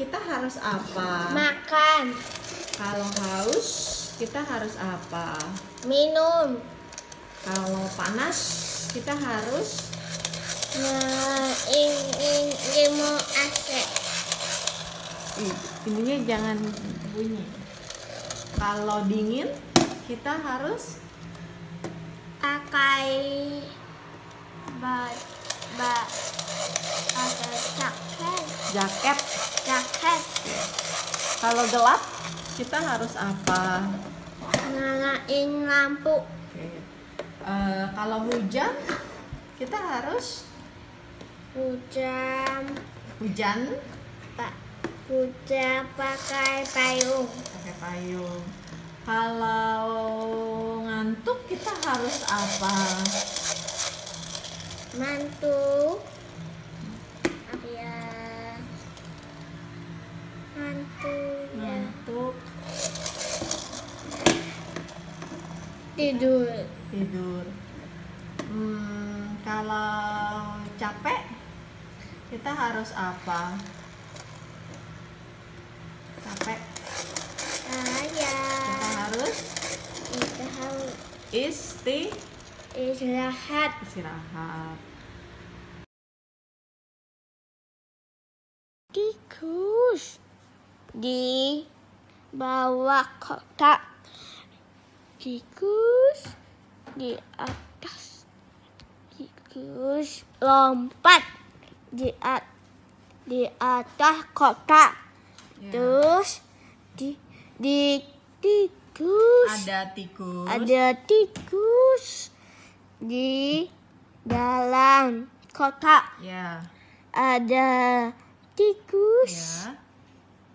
kita harus apa? Makan. Kalau haus, kita harus apa? Minum. Kalau panas, kita harus nah, mau AC. Ininya jangan bunyi. Kalau dingin, kita harus pakai ba ba pakai jaket jaket jaket kalau gelap kita harus apa nyalain lampu okay. uh, eh, kalau hujan kita harus hujan hujan pak hujan pakai payung pakai payung kalau ngantuk kita harus apa ngantuk. tidur tidur hmm, kalau capek kita harus apa capek ayah kita harus kita harus isti istirahat istirahat tikus di bawah kotak tikus di atas tikus lompat di at di atas kotak yeah. terus di di tikus ada tikus ada tikus di dalam kotak yeah. ada tikus yeah.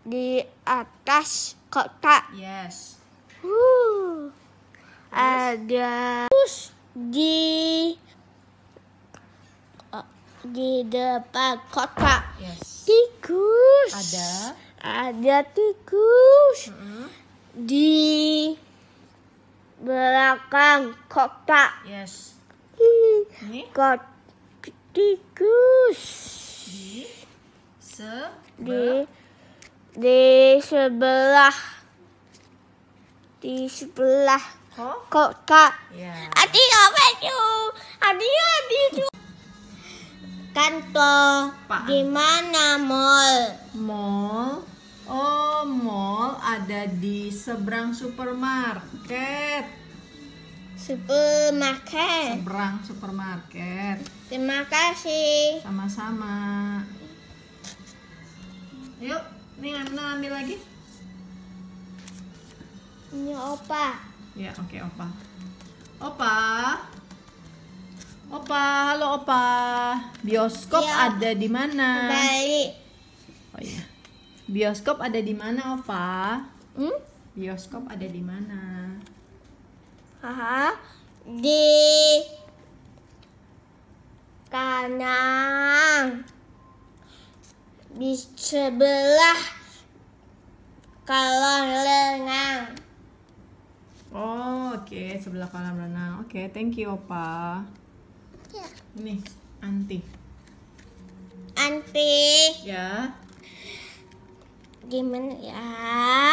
di atas kotak yes Woo ada terus di di depan kota yes. tikus ada ada tikus mm -hmm. di belakang kota yes hmm. ini kot tikus di se di di sebelah di sebelah kok kak iya. Adi apa itu? Adi adi itu. Kantor. Pak. Gimana mall? Mall. Oh, mall ada di seberang supermarket. Supermarket. Seberang supermarket. Terima kasih. Sama-sama. Yuk, nih ambil lagi. Ini opa. Ya, oke okay, Opa. Opa. Opa, halo Opa. Bioskop ya. ada di mana? Bali. Oh iya. Bioskop ada di mana, Opa? Hmm? Bioskop ada di mana? Haha. Di kanan. Di sebelah kalau lengan. Oh, oke, okay. sebelah kolam renang. Oke, okay, thank you, Opa. Ya. Nih, Anti. Anti. Ya. Gimana ya?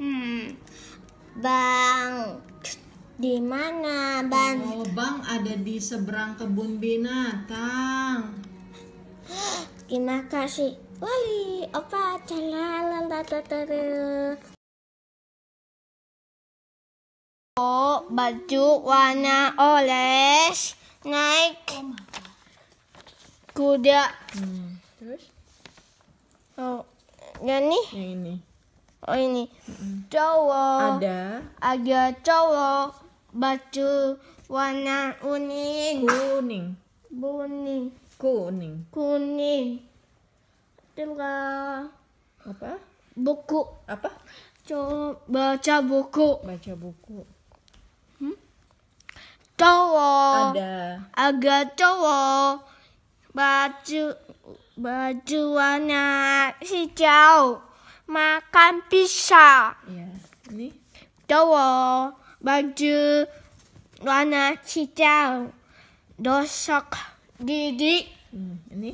Hmm. Bang di mana, Bang? Oh, Bang ada di seberang kebun binatang. Terima kasih. Wali, opa, jalan, tata, tata, baju warna orange naik kuda hmm. terus oh yang ini yang ini oh ini hmm. cowok ada ada cowok baju warna kuning kuning kuning kuning kuning kuning apa buku apa coba baca buku baca buku cowok ada agak cowok baju baju warna hijau makan pisang ya ini cowok baju warna hijau dosok gigi hmm, ini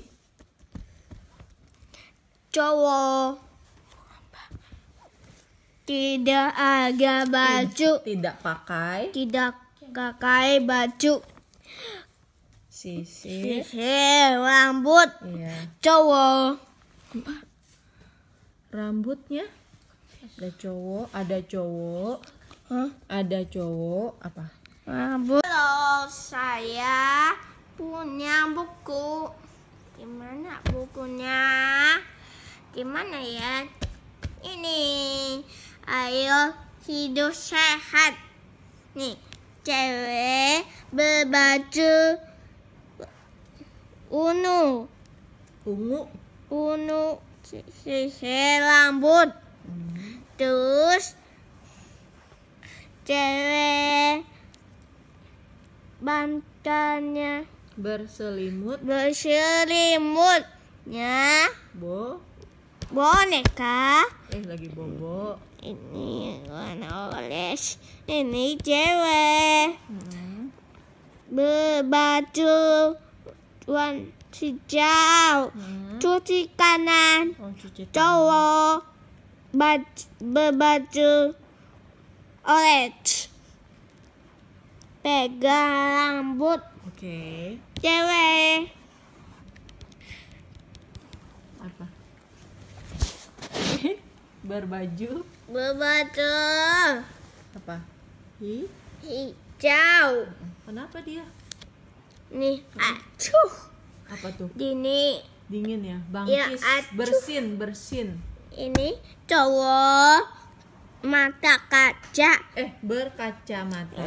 cowok tidak ada baju tidak pakai tidak kakai baju sisi sisi rambut iya. cowok rambutnya ada cowok ada cowok huh? ada cowok apa rambut Halo, saya punya buku gimana bukunya gimana ya ini ayo hidup sehat nih cewek berbaju ungu ungu ungu rambut terus cewek bantalnya berselimut berselimutnya bo boneka eh lagi bobo ini warna orange ini cewek hmm. berbaju warna hijau hmm. cuci kanan oh, cowok berbaju orange pegang rambut okay. cewek apa berbaju Berbaca. Apa? Hi? Hijau. Kenapa dia? Nih, acuh. Apa tuh? Dini. Dingin ya. ya Bangkis. Ya, bersin, bersin. Ini cowok mata kaca. Eh, berkacamata.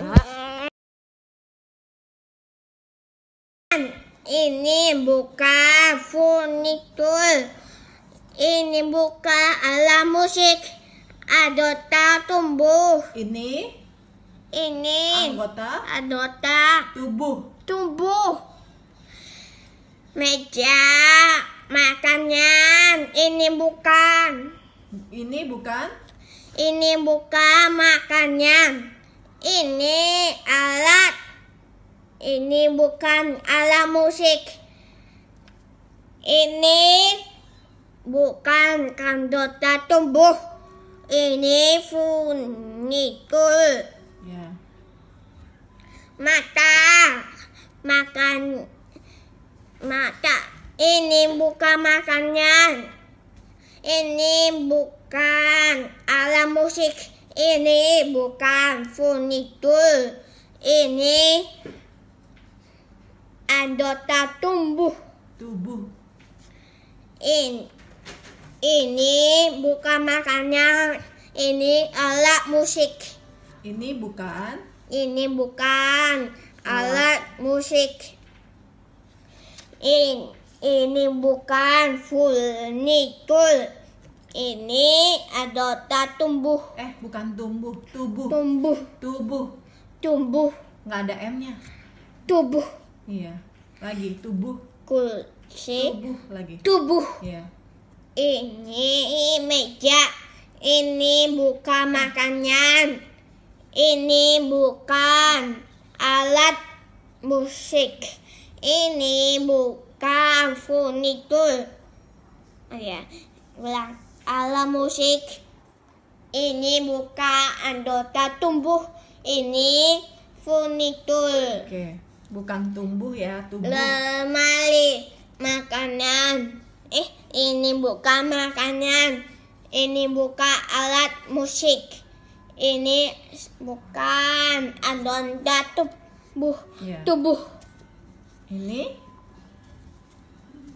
Ini buka furnitur. Ini buka alat musik. Adota tumbuh. Ini ini anggota Adota. tubuh. Tumbuh. Meja makanan. Ini bukan. Ini bukan. Ini bukan makanan. Ini alat. Ini bukan alat musik. Ini bukan kandota tumbuh ini funikul ya. mata makan mata ini bukan makannya. ini bukan alat musik ini bukan furnitur ini anggota tumbuh tubuh in ini bukan makanan. Ini alat musik. Ini bukan. Ini bukan alat, musik. Ini ini bukan furnitur. Ini ada tumbuh. Eh, bukan tumbuh, tubuh. Tumbuh. Tubuh. Tumbuh. Nggak ada M-nya. Tubuh. Iya. Lagi tubuh. Kursi. Tubuh lagi. Tubuh. Iya. Ini meja, ini buka makanan, ini bukan alat musik, ini bukan furnitur. Oh ya, ulang. Alat musik, ini bukan anggota tumbuh, ini furnitur. Oke, bukan tumbuh ya, tumbuh. Lemari, makanan. Eh, ini buka makanan. Ini buka alat musik. Ini bukan adonda tubuh. Yeah. Tubuh. Ini?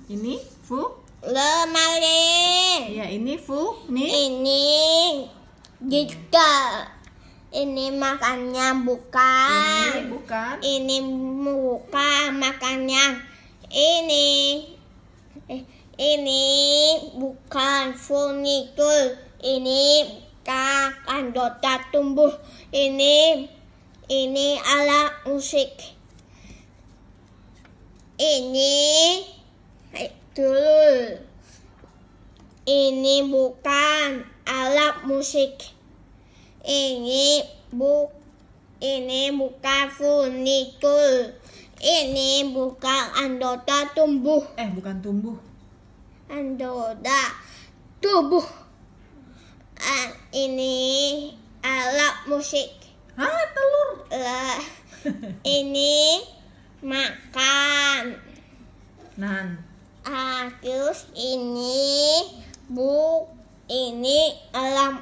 Ini fu? Lemari. Ya, ini fu. Ini? Ini jika ini makannya bukan ini bukan ini buka makannya ini eh ini bukan furnitur. Ini bukan dota tumbuh. Ini ini alat musik. Ini dulu. Ini bukan alat musik. Ini bu ini bukan furnitur. Ini bukan anggota tumbuh. Eh, bukan tumbuh andoda tubuh uh, ini alat musik ah telur uh, ini makan nan uh, ini bu ini alam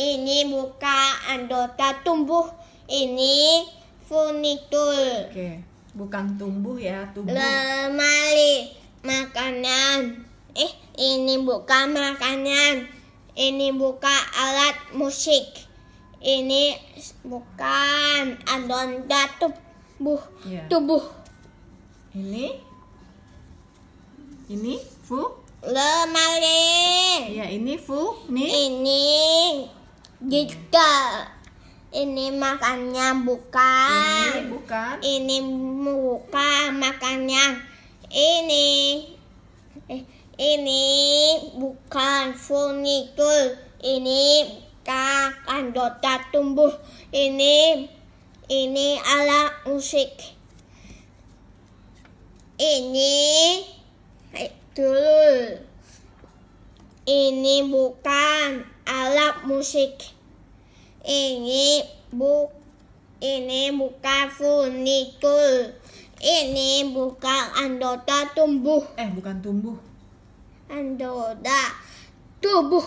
ini buka anggota tumbuh ini furnitur oke bukan tumbuh ya tumbuh lemari makanan. Eh, ini bukan makanan. Ini buka alat musik. Ini bukan adon tubuh. Yeah. Tubuh. Ini? Ini fu? Lemari. Ya, ini fu. Ini. Ini jika ini makannya bukan. Ini bukan. Ini bukan makannya ini eh, ini bukan furnitur ini bukan dota tumbuh ini ini alat musik ini eh, dulu ini bukan alat musik ini bu ini bukan furnitur ini bukan andota tumbuh. Eh, bukan tumbuh. Andota tubuh.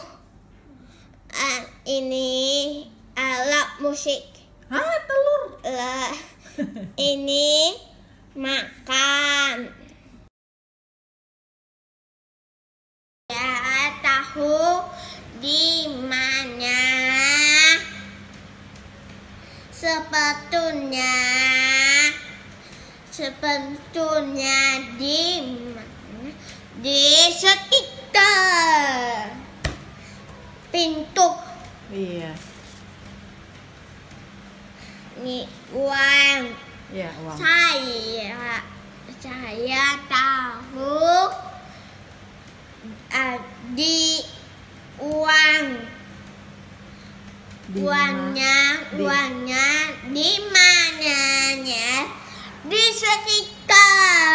Uh, ini alat musik. Hah, telur. Uh, ini makan. Ya, tahu di mana? sepatunya sebetulnya di Di sekitar pintu. Iya. Ini uang. Iya, uang. Saya saya tahu uh, di uang Dimana? uangnya uangnya di mananya Disse aqui, cara.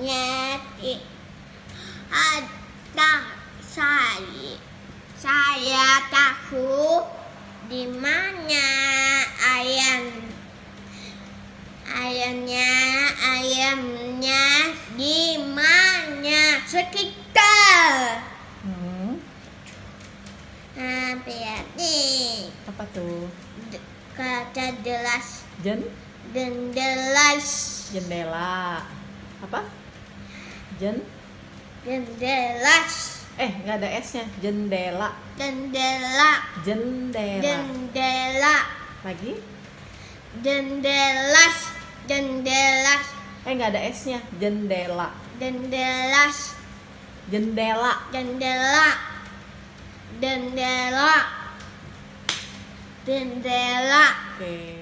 nyeri ada saya saya tahu di mana ayam ayamnya ayamnya di mana sekitar hmm. nah apa tuh kaca jelas Jen? Jendelas. Jendela. Apa? Jen jendela eh nggak ada s-nya jendela jendela jendela jendela lagi jendela jendela eh nggak ada s-nya jendela jendela jendela jendela jendela jendela oke okay.